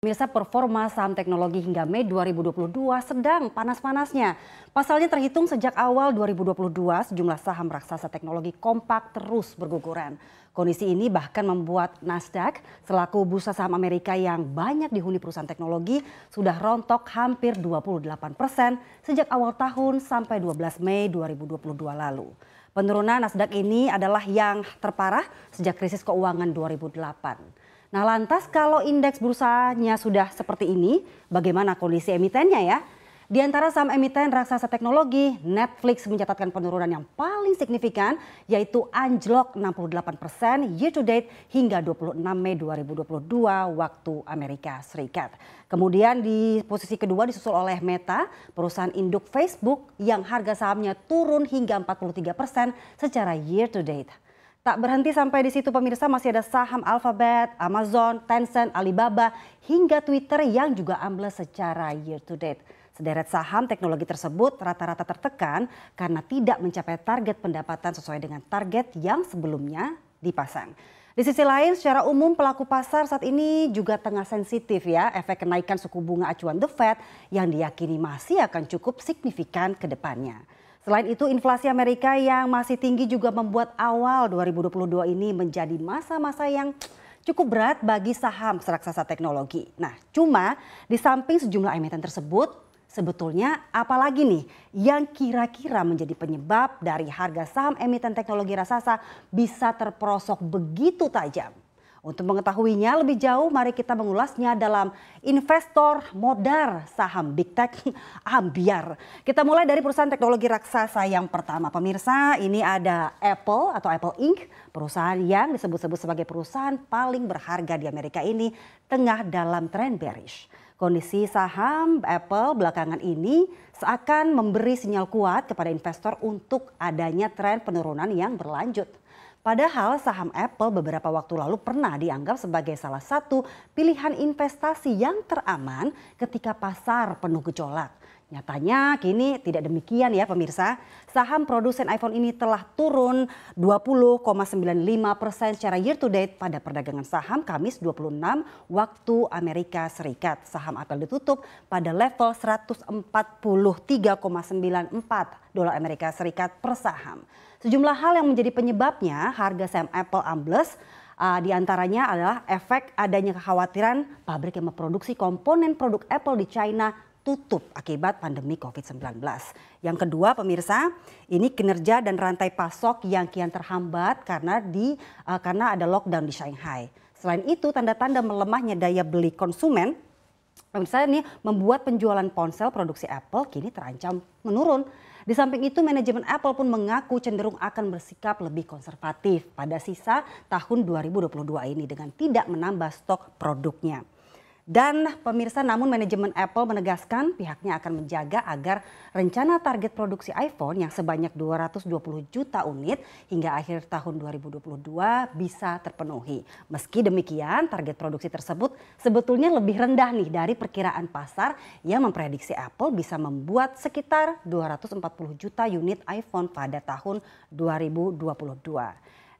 Mirsa performa saham teknologi hingga Mei 2022 sedang panas-panasnya. Pasalnya terhitung sejak awal 2022 sejumlah saham raksasa teknologi kompak terus berguguran. Kondisi ini bahkan membuat Nasdaq selaku bursa saham Amerika yang banyak dihuni perusahaan teknologi sudah rontok hampir 28 persen sejak awal tahun sampai 12 Mei 2022 lalu. Penurunan Nasdaq ini adalah yang terparah sejak krisis keuangan 2008. Nah lantas kalau indeks bursanya sudah seperti ini, bagaimana kondisi emitennya ya? Di antara saham emiten raksasa teknologi, Netflix mencatatkan penurunan yang paling signifikan yaitu anjlok 68% year to date hingga 26 Mei 2022 waktu Amerika Serikat. Kemudian di posisi kedua disusul oleh Meta, perusahaan induk Facebook yang harga sahamnya turun hingga 43% secara year to date. Tak berhenti sampai di situ pemirsa masih ada saham Alphabet, Amazon, Tencent, Alibaba hingga Twitter yang juga ambles secara year to date. Sederet saham teknologi tersebut rata-rata tertekan karena tidak mencapai target pendapatan sesuai dengan target yang sebelumnya dipasang. Di sisi lain, secara umum pelaku pasar saat ini juga tengah sensitif ya efek kenaikan suku bunga acuan The Fed yang diyakini masih akan cukup signifikan ke depannya. Selain itu, inflasi Amerika yang masih tinggi juga membuat awal 2022 ini menjadi masa-masa yang cukup berat bagi saham raksasa teknologi. Nah, cuma di samping sejumlah emiten tersebut, sebetulnya apalagi nih yang kira-kira menjadi penyebab dari harga saham emiten teknologi raksasa bisa terperosok begitu tajam? Untuk mengetahuinya lebih jauh, mari kita mengulasnya dalam Investor Modar Saham Big Tech Ambiar. Kita mulai dari perusahaan teknologi raksasa yang pertama. Pemirsa, ini ada Apple atau Apple Inc., perusahaan yang disebut-sebut sebagai perusahaan paling berharga di Amerika ini tengah dalam tren bearish. Kondisi saham Apple belakangan ini seakan memberi sinyal kuat kepada investor untuk adanya tren penurunan yang berlanjut. Padahal saham Apple beberapa waktu lalu pernah dianggap sebagai salah satu pilihan investasi yang teraman ketika pasar penuh gejolak. Nyatanya kini tidak demikian ya pemirsa. Saham produsen iPhone ini telah turun 20,95 persen secara year to date pada perdagangan saham Kamis 26 waktu Amerika Serikat. Saham Apple ditutup pada level 143,94 dolar Amerika Serikat per saham. Sejumlah hal yang menjadi penyebabnya harga saham Apple ambles Uh, di antaranya adalah efek adanya kekhawatiran pabrik yang memproduksi komponen produk Apple di China tutup akibat pandemi COVID-19. Yang kedua, pemirsa, ini kinerja dan rantai pasok yang kian terhambat karena di uh, karena ada lockdown di Shanghai. Selain itu, tanda-tanda melemahnya daya beli konsumen Pemirsa ini membuat penjualan ponsel produksi Apple kini terancam menurun. Di samping itu manajemen Apple pun mengaku cenderung akan bersikap lebih konservatif pada sisa tahun 2022 ini dengan tidak menambah stok produknya. Dan pemirsa namun manajemen Apple menegaskan pihaknya akan menjaga agar rencana target produksi iPhone yang sebanyak 220 juta unit hingga akhir tahun 2022 bisa terpenuhi. Meski demikian target produksi tersebut sebetulnya lebih rendah nih dari perkiraan pasar yang memprediksi Apple bisa membuat sekitar 240 juta unit iPhone pada tahun 2022.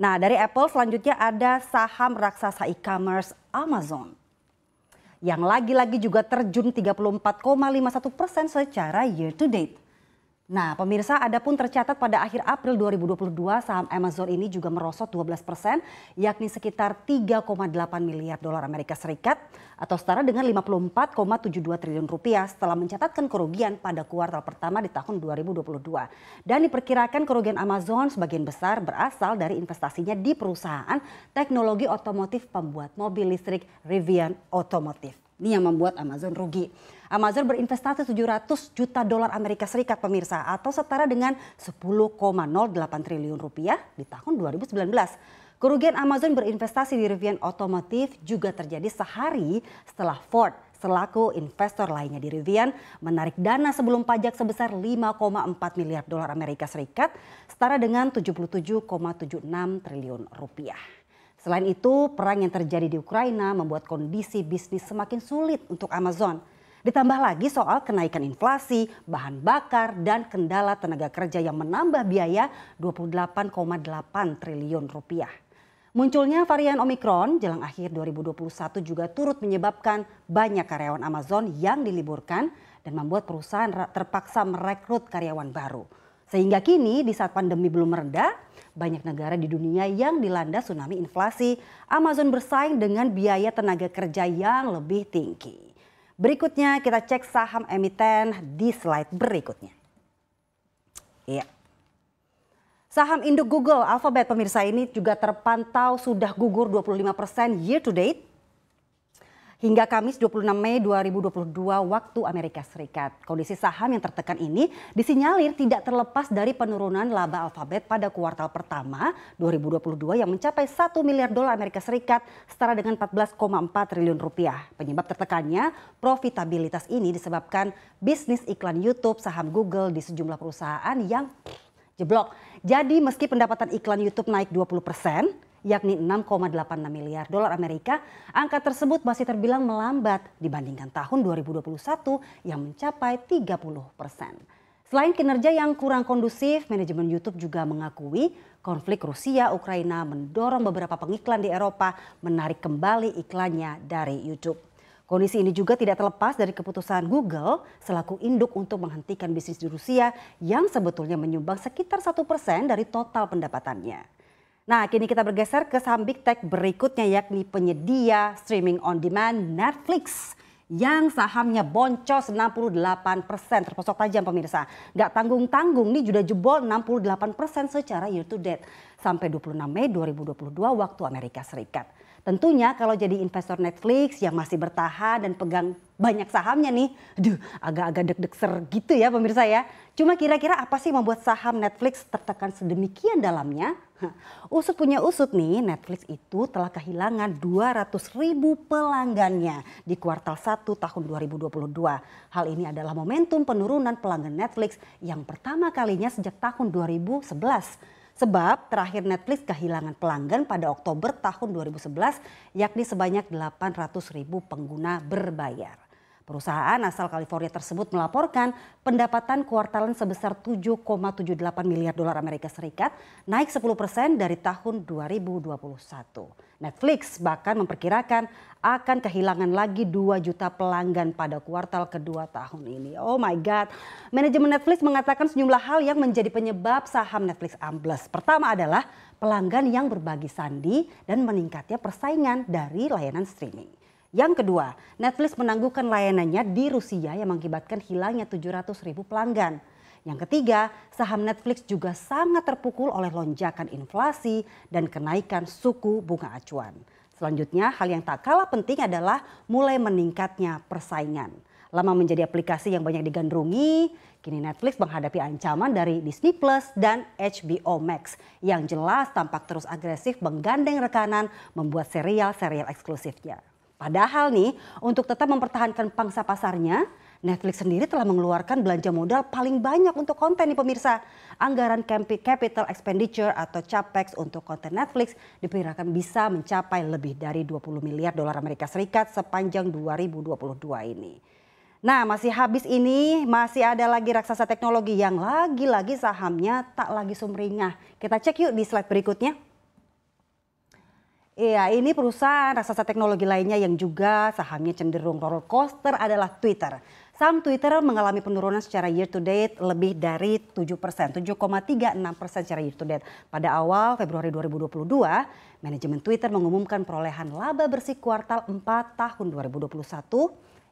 Nah dari Apple selanjutnya ada saham raksasa e-commerce Amazon yang lagi-lagi juga terjun 34,51 persen secara year to date. Nah, pemirsa, ada pun tercatat pada akhir April 2022 saham Amazon ini juga merosot 12 persen, yakni sekitar 3,8 miliar dolar Amerika Serikat atau setara dengan 54,72 triliun rupiah setelah mencatatkan kerugian pada kuartal pertama di tahun 2022. Dan diperkirakan kerugian Amazon sebagian besar berasal dari investasinya di perusahaan teknologi otomotif pembuat mobil listrik Rivian Automotive. Ini yang membuat Amazon rugi. Amazon berinvestasi 700 juta dolar Amerika Serikat pemirsa atau setara dengan 10,08 triliun rupiah di tahun 2019. Kerugian Amazon berinvestasi di Rivian Otomotif juga terjadi sehari setelah Ford selaku investor lainnya di Rivian menarik dana sebelum pajak sebesar 5,4 miliar dolar Amerika Serikat setara dengan 77,76 triliun rupiah. Selain itu, perang yang terjadi di Ukraina membuat kondisi bisnis semakin sulit untuk Amazon. Ditambah lagi soal kenaikan inflasi, bahan bakar, dan kendala tenaga kerja yang menambah biaya 28,8 triliun rupiah. Munculnya varian Omikron jelang akhir 2021 juga turut menyebabkan banyak karyawan Amazon yang diliburkan dan membuat perusahaan terpaksa merekrut karyawan baru. Sehingga kini di saat pandemi belum mereda, banyak negara di dunia yang dilanda tsunami inflasi, Amazon bersaing dengan biaya tenaga kerja yang lebih tinggi. Berikutnya kita cek saham emiten di slide berikutnya. Iya. Saham induk Google Alphabet pemirsa ini juga terpantau sudah gugur 25% year to date hingga Kamis 26 Mei 2022 waktu Amerika Serikat. Kondisi saham yang tertekan ini disinyalir tidak terlepas dari penurunan laba alfabet pada kuartal pertama 2022 yang mencapai 1 miliar dolar Amerika Serikat setara dengan 14,4 triliun rupiah. Penyebab tertekannya profitabilitas ini disebabkan bisnis iklan YouTube saham Google di sejumlah perusahaan yang jeblok. Jadi meski pendapatan iklan YouTube naik 20 persen, yakni 6,86 miliar dolar Amerika, angka tersebut masih terbilang melambat dibandingkan tahun 2021 yang mencapai 30 persen. Selain kinerja yang kurang kondusif, manajemen YouTube juga mengakui konflik Rusia-Ukraina mendorong beberapa pengiklan di Eropa menarik kembali iklannya dari YouTube. Kondisi ini juga tidak terlepas dari keputusan Google selaku induk untuk menghentikan bisnis di Rusia yang sebetulnya menyumbang sekitar satu persen dari total pendapatannya. Nah, kini kita bergeser ke saham big tech berikutnya yakni penyedia streaming on demand Netflix yang sahamnya boncos 68 persen terposok tajam pemirsa. Gak tanggung-tanggung nih sudah jebol 68 persen secara year to date sampai 26 Mei 2022 waktu Amerika Serikat. Tentunya kalau jadi investor Netflix yang masih bertahan dan pegang banyak sahamnya nih, aduh agak-agak deg-deg ser gitu ya pemirsa ya. Cuma kira-kira apa sih membuat saham Netflix tertekan sedemikian dalamnya? Usut punya usut nih, Netflix itu telah kehilangan 200 ribu pelanggannya di kuartal 1 tahun 2022. Hal ini adalah momentum penurunan pelanggan Netflix yang pertama kalinya sejak tahun 2011. Sebab terakhir Netflix kehilangan pelanggan pada Oktober tahun 2011 yakni sebanyak 800 ribu pengguna berbayar. Perusahaan asal California tersebut melaporkan pendapatan kuartalan sebesar 7,78 miliar dolar Amerika Serikat, naik 10 persen dari tahun 2021. Netflix bahkan memperkirakan akan kehilangan lagi 2 juta pelanggan pada kuartal kedua tahun ini. Oh my God. Manajemen Netflix mengatakan sejumlah hal yang menjadi penyebab saham Netflix ambles. Pertama adalah pelanggan yang berbagi sandi dan meningkatnya persaingan dari layanan streaming. Yang kedua, Netflix menangguhkan layanannya di Rusia yang mengakibatkan hilangnya 700 ribu pelanggan. Yang ketiga, saham Netflix juga sangat terpukul oleh lonjakan inflasi dan kenaikan suku bunga acuan. Selanjutnya, hal yang tak kalah penting adalah mulai meningkatnya persaingan. Lama menjadi aplikasi yang banyak digandrungi, kini Netflix menghadapi ancaman dari Disney Plus dan HBO Max yang jelas tampak terus agresif menggandeng rekanan membuat serial-serial eksklusifnya. Padahal nih, untuk tetap mempertahankan pangsa pasarnya, Netflix sendiri telah mengeluarkan belanja modal paling banyak untuk konten nih pemirsa. Anggaran capital expenditure atau CAPEX untuk konten Netflix diperkirakan bisa mencapai lebih dari 20 miliar dolar Amerika Serikat sepanjang 2022 ini. Nah, masih habis ini masih ada lagi raksasa teknologi yang lagi-lagi sahamnya tak lagi sumringah. Kita cek yuk di slide berikutnya. Iya, ini perusahaan raksasa teknologi lainnya yang juga sahamnya cenderung roller coaster adalah Twitter. Saham Twitter mengalami penurunan secara year to date lebih dari 7 persen, 7,36 persen secara year to date. Pada awal Februari 2022, manajemen Twitter mengumumkan perolehan laba bersih kuartal 4 tahun 2021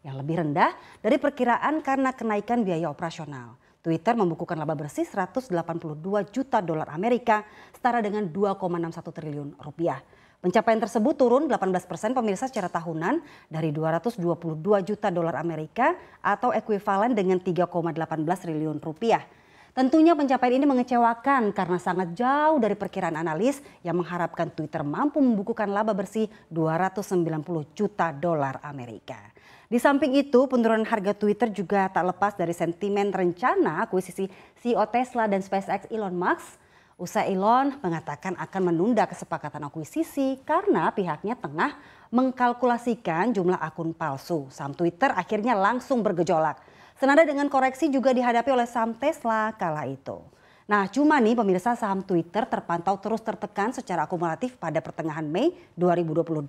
yang lebih rendah dari perkiraan karena kenaikan biaya operasional. Twitter membukukan laba bersih 182 juta dolar Amerika setara dengan 2,61 triliun rupiah. Pencapaian tersebut turun 18 persen pemirsa secara tahunan dari 222 juta dolar Amerika atau ekuivalen dengan 3,18 triliun rupiah. Tentunya pencapaian ini mengecewakan karena sangat jauh dari perkiraan analis yang mengharapkan Twitter mampu membukukan laba bersih 290 juta dolar Amerika. Di samping itu, penurunan harga Twitter juga tak lepas dari sentimen rencana akuisisi CEO Tesla dan SpaceX Elon Musk Usai Elon mengatakan akan menunda kesepakatan akuisisi karena pihaknya tengah mengkalkulasikan jumlah akun palsu. Saham Twitter akhirnya langsung bergejolak. Senada dengan koreksi juga dihadapi oleh saham Tesla kala itu. Nah, cuma nih pemirsa saham Twitter terpantau terus tertekan secara akumulatif pada pertengahan Mei 2022.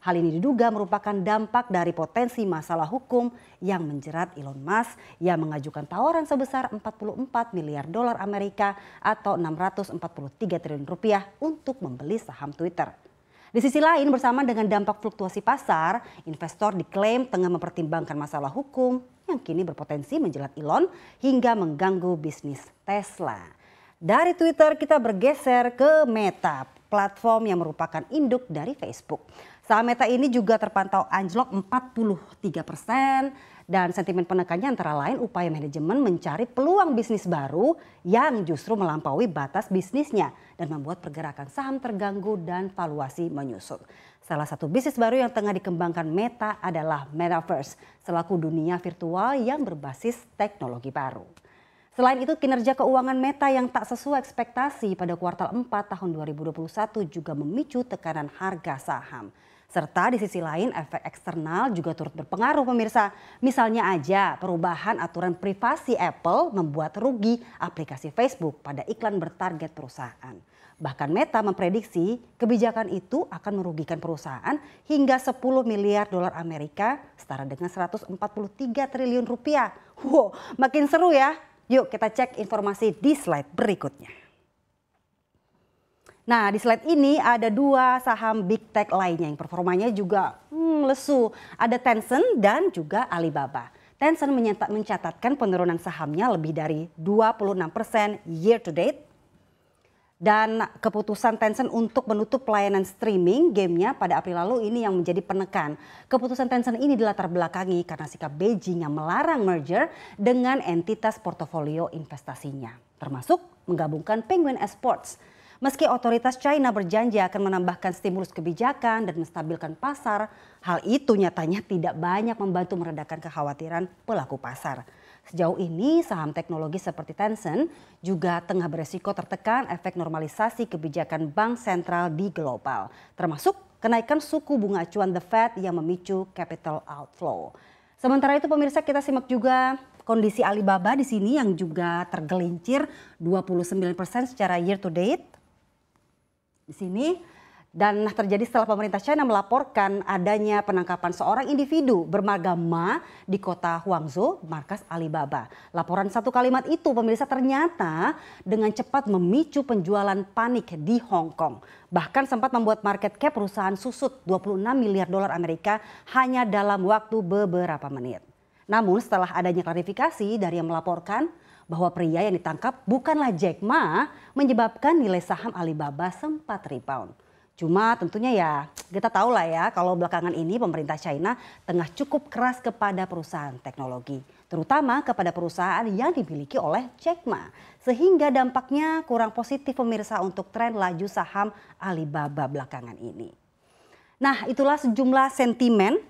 Hal ini diduga merupakan dampak dari potensi masalah hukum yang menjerat Elon Musk yang mengajukan tawaran sebesar 44 miliar dolar Amerika atau 643 triliun rupiah untuk membeli saham Twitter. Di sisi lain, bersama dengan dampak fluktuasi pasar, investor diklaim tengah mempertimbangkan masalah hukum yang kini berpotensi menjelat Elon hingga mengganggu bisnis Tesla. Dari Twitter kita bergeser ke Meta platform yang merupakan induk dari Facebook. Saham Meta ini juga terpantau anjlok 43 persen dan sentimen penekannya antara lain upaya manajemen mencari peluang bisnis baru yang justru melampaui batas bisnisnya dan membuat pergerakan saham terganggu dan valuasi menyusut. Salah satu bisnis baru yang tengah dikembangkan Meta adalah Metaverse, selaku dunia virtual yang berbasis teknologi baru. Selain itu, kinerja keuangan Meta yang tak sesuai ekspektasi pada kuartal 4 tahun 2021 juga memicu tekanan harga saham. Serta di sisi lain efek eksternal juga turut berpengaruh pemirsa. Misalnya aja perubahan aturan privasi Apple membuat rugi aplikasi Facebook pada iklan bertarget perusahaan. Bahkan Meta memprediksi kebijakan itu akan merugikan perusahaan hingga 10 miliar dolar Amerika setara dengan 143 triliun rupiah. Wow, makin seru ya Yuk kita cek informasi di slide berikutnya. Nah, di slide ini ada dua saham big tech lainnya yang performanya juga hmm, lesu. Ada Tencent dan juga Alibaba. Tencent mencatatkan penurunan sahamnya lebih dari 26% year to date dan keputusan Tencent untuk menutup pelayanan streaming gamenya pada April lalu ini yang menjadi penekan. Keputusan Tencent ini dilatar belakangi karena sikap Beijing yang melarang merger dengan entitas portofolio investasinya, termasuk menggabungkan Penguin Esports. Meski otoritas China berjanji akan menambahkan stimulus kebijakan dan menstabilkan pasar, hal itu nyatanya tidak banyak membantu meredakan kekhawatiran pelaku pasar. Sejauh ini saham teknologi seperti Tencent juga tengah beresiko tertekan efek normalisasi kebijakan bank sentral di global, termasuk kenaikan suku bunga acuan The Fed yang memicu capital outflow. Sementara itu pemirsa kita simak juga kondisi Alibaba di sini yang juga tergelincir 29% secara year to date. Di sini dan nah, terjadi setelah pemerintah China melaporkan adanya penangkapan seorang individu beragama di kota Huangzhou, markas Alibaba. Laporan satu kalimat itu pemirsa ternyata dengan cepat memicu penjualan panik di Hong Kong. Bahkan sempat membuat market cap perusahaan susut 26 miliar dolar Amerika hanya dalam waktu beberapa menit. Namun setelah adanya klarifikasi dari yang melaporkan, bahwa pria yang ditangkap bukanlah Jack Ma menyebabkan nilai saham Alibaba sempat rebound. Cuma tentunya ya kita tahu lah ya kalau belakangan ini pemerintah China tengah cukup keras kepada perusahaan teknologi. Terutama kepada perusahaan yang dimiliki oleh Jack Ma. Sehingga dampaknya kurang positif pemirsa untuk tren laju saham Alibaba belakangan ini. Nah itulah sejumlah sentimen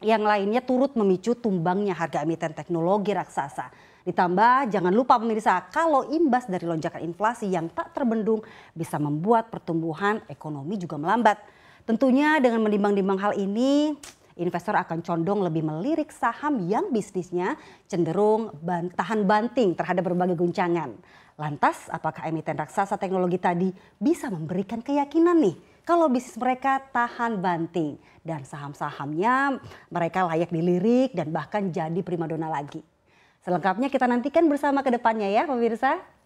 yang lainnya turut memicu tumbangnya harga emiten teknologi raksasa Ditambah jangan lupa pemirsa kalau imbas dari lonjakan inflasi yang tak terbendung bisa membuat pertumbuhan ekonomi juga melambat. Tentunya dengan menimbang-nimbang hal ini investor akan condong lebih melirik saham yang bisnisnya cenderung tahan banting terhadap berbagai guncangan. Lantas, apakah emiten raksasa teknologi tadi bisa memberikan keyakinan nih kalau bisnis mereka tahan banting dan saham-sahamnya mereka layak dilirik dan bahkan jadi primadona lagi? Selengkapnya kita nantikan bersama ke depannya ya pemirsa.